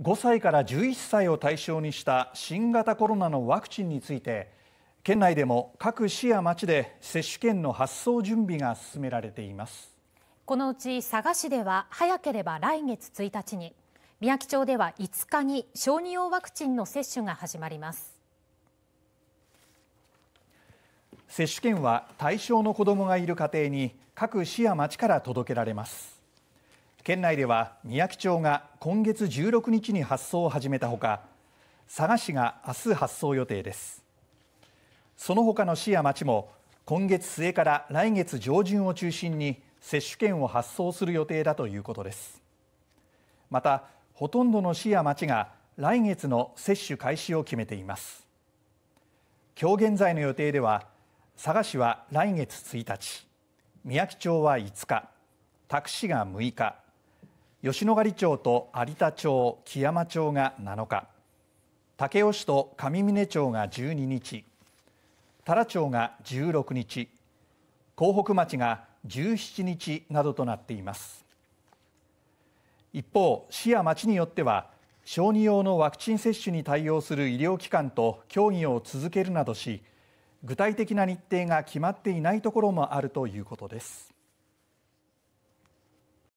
5歳から11歳を対象にした新型コロナのワクチンについて県内でも各市や町で接種券の発送準備が進められていますこのうち佐賀市では早ければ来月1日にみやき町では5日に小児用ワクチンの接種が始まります接種券は対象の子どもがいる家庭に各市や町から届けられます県内ではみやき町が今月16日に発送を始めたほか佐賀市が明日発送予定ですその他の市や町も今月末から来月上旬を中心に接種券を発送する予定だということですまたほとんどの市や町が来月の接種開始を決めています今日現在の予定では佐賀市は来月1日宮城町は5日多久市が6日吉野ヶ里町と有田町、木山町が7日武雄市と上峰町が12日多良町が16日江北町が17日などとなっています一方市や町によっては小児用のワクチン接種に対応する医療機関と協議を続けるなどし具体的な日程が決まっていないところもあるということです